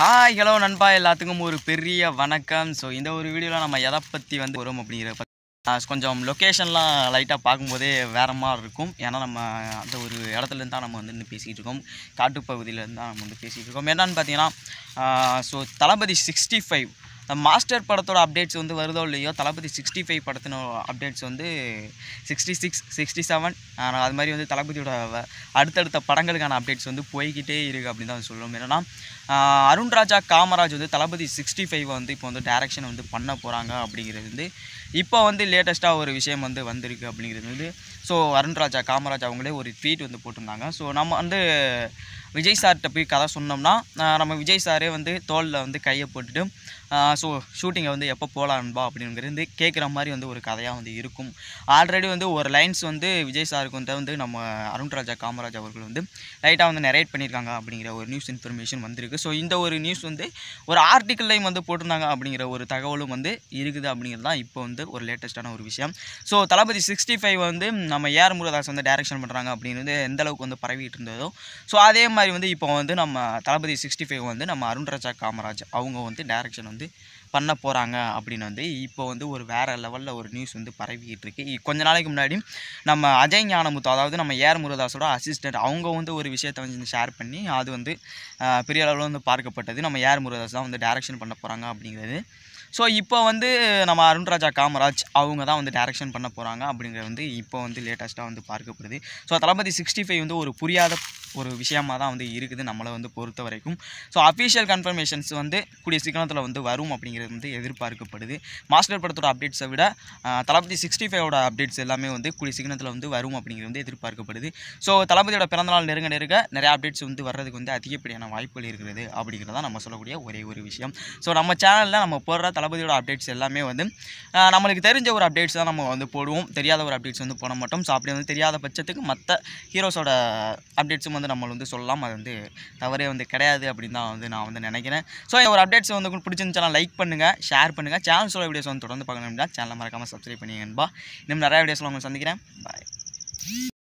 hi hello நண்பா எல்லாத்துக்கும் ஒரு பெரிய வணக்கம் ஸோ இந்த ஒரு வீடியோவில் நம்ம எதை பற்றி வந்து வரும் அப்படிங்கிற கொஞ்சம் லொக்கேஷன்லாம் லைட்டாக பார்க்கும்போதே வேறு மாதிரி இருக்கும் ஏன்னா நம்ம அந்த ஒரு இடத்துலேருந்து தான் நம்ம வந்து நின்று பேசிகிட்டு இருக்கோம் காட்டுப்பகுதியிலேருந்து தான் நம்ம வந்து பேசிகிட்டு இருக்கோம் என்னென்னு பார்த்தீங்கன்னா ஸோ தளபதி சிக்ஸ்டி ஃபைவ் இந்த மாஸ்டர் படத்தோட அப்டேட்ஸ் வந்து வருதோ இல்லையோ தளபதி சிக்ஸ்டி ஃபைவ் படத்தினோட அப்டேட்ஸ் வந்து சிக்ஸ்டி சிக்ஸ் சிக்ஸ்டி செவன் அது மாதிரி வந்து தளபதியோட அடுத்தடுத்த படங்களுக்கான அப்டேட்ஸ் வந்து போய்கிட்டே இருக்குது அப்படின்னு தான் சொல்லணும் என்னென்னா அருண்ராஜா காமராஜ் வந்து தளபதி சிக்ஸ்டி ஃபைவ் வந்து இப்போ வந்து டேரெக்ஷன் வந்து பண்ண போகிறாங்க அப்படிங்கிறது வந்து இப்போ வந்து லேட்டஸ்ட்டாக ஒரு விஷயம் வந்து வந்திருக்கு அப்படிங்கிறது வந்து ஸோ அருண்ராஜா காமராஜ் அவங்களே ஒரு ட்வீட் வந்து போட்டிருந்தாங்க ஸோ நம்ம வந்து விஜய் சார்கிட்ட போய் கதை சொன்னோம்னா நம்ம விஜய் சாரே வந்து தோலில் வந்து கையை போட்டுட்டு ஸோ ஷூட்டிங்கை வந்து எப்போ போகலான்பா அப்படிங்கிறது கேட்குற மாதிரி வந்து ஒரு கதையாக வந்து இருக்கும் ஆல்ரெடி வந்து ஒரு லைன்ஸ் வந்து விஜய் சாருக்கு வந்து வந்து நம்ம அருண்ராஜா காமராஜ் அவர்கள் வந்து லைட்டாக வந்து நெரேட் பண்ணியிருக்காங்க அப்படிங்கிற ஒரு நியூஸ் இன்ஃபர்மேஷன் வந்திருக்கு ஸோ இந்த ஒரு நியூஸ் வந்து ஒரு ஆர்டிக்கிள்லையும் வந்து போட்டிருந்தாங்க அப்படிங்கிற ஒரு தகவலும் வந்து இருக்குது அப்படிங்கிறது தான் இப்போ வந்து ஒரு லேட்டஸ்ட்டான ஒரு விஷயம் ஸோ தளபதி சிக்ஸ்டி ஃபைவ் வந்து நம்ம ஏஆர் முருகதாஸ் வந்து டேரக்ஷன் பண்ணுறாங்க அப்படிங்கிறது எந்த அளவுக்கு வந்து பரவிட்டு இருந்ததோ ஸோ அதே மாதிரி வந்து இப்போ வந்து நம்ம தளபதி சிக்ஸ்டி ஃபைவ் வந்து நம்ம அருண்ராஜா காமராஜ் அவங்க வந்து டேரெக்ஷன் வந்து பண்ண போகிறாங்க அப்படின்னு வந்து இப்போ வந்து ஒரு வேறு லெவலில் ஒரு நியூஸ் வந்து பரவிக்கிட்டு இருக்கு கொஞ்ச நாளைக்கு முன்னாடி நம்ம அஜய் ஞானமுத்து அதாவது நம்ம ஏர் முருகதாஸோட அசிஸ்டன்ட் அவங்க வந்து ஒரு விஷயத்தை வந்து ஷேர் பண்ணி அது வந்து பெரிய அளவில் வந்து பார்க்கப்பட்டது நம்ம ஏர் முருகதாஸ் தான் வந்து டேரக்ஷன் பண்ண போகிறாங்க அப்படிங்கிறது ஸோ இப்போ வந்து நம்ம அருண்ராஜா காமராஜ் அவங்க தான் வந்து டேரெக்ஷன் பண்ண போகிறாங்க அப்படிங்கிறது வந்து இப்போ வந்து லேட்டஸ்ட்டாக வந்து பார்க்கப்படுது ஸோ தளபதி சிக்ஸ்டி ஃபைவ் வந்து ஒரு புரியாத ஒரு விஷயமாக தான் வந்து இருக்குது நம்மளை வந்து பொறுத்த வரைக்கும் ஸோ அஃபிஷியல் கன்ஃபர்மேஷன்ஸ் வந்து கூடிய சிக்கனத்தில் வந்து வரும் அப்படிங்கிறது வந்து எதிர்பார்க்கப்படுது மாஸ்டர் படத்தோட அப்டேட்ஸை விட தளபதி சிக்ஸ்டி ஃபைவோட அப்டேட்ஸ் எல்லாமே வந்து கூடிய சிக்கனத்தில் வந்து வரும் அப்படிங்கிறது வந்து எதிர்பார்க்கப்படுது ஸோ தளபதியோட பிறந்தநாள் நெருங்க நெருங்க நிறைய அப்டேட்ஸ் வந்து வர்றதுக்கு வந்து அதிகப்படியான வாய்ப்புகள் இருக்கிறது அப்படிங்கிறதா நம்ம சொல்லக்கூடிய ஒரே ஒரு விஷயம் ஸோ நம்ம சேனலில் நம்ம போடுற தளபதியோட அப்டேட்ஸ் எல்லாமே வந்து நம்மளுக்கு தெரிஞ்ச ஒரு அப்டேட்ஸ் தான் நம்ம வந்து போடுவோம் தெரியாத ஒரு அப்டேட்ஸ் வந்து போட மாட்டோம் ஸோ அப்படி வந்து தெரியாத பட்சத்துக்கு மற்ற ஹீரோஸோட அப்டேட்ஸும் வந்து நம்ம வந்து சொல்லலாம் அது வந்து தவறே வந்து கிடையாது அப்படின்னு தான் வந்து நான் வந்து நினைக்கிறேன் ஸோ ஒரு அப்டேட்ஸ் வந்து பிடிச்சிருந்துச்சா லைக் பண்ணுங்கள் ஷேர் பண்ணுங்கள் சேனல் சொல்ல வீடியோஸ் வந்து தொடர்ந்து பார்க்கணும் அப்படின்னா சேனலை மறக்காமல் சப்ஸ்கிரைப் பண்ணிங்கன்பா இன்னும் நிறையா வீடியோஸ்லாம் உங்களுக்கு சந்திக்கிறேன் பாய்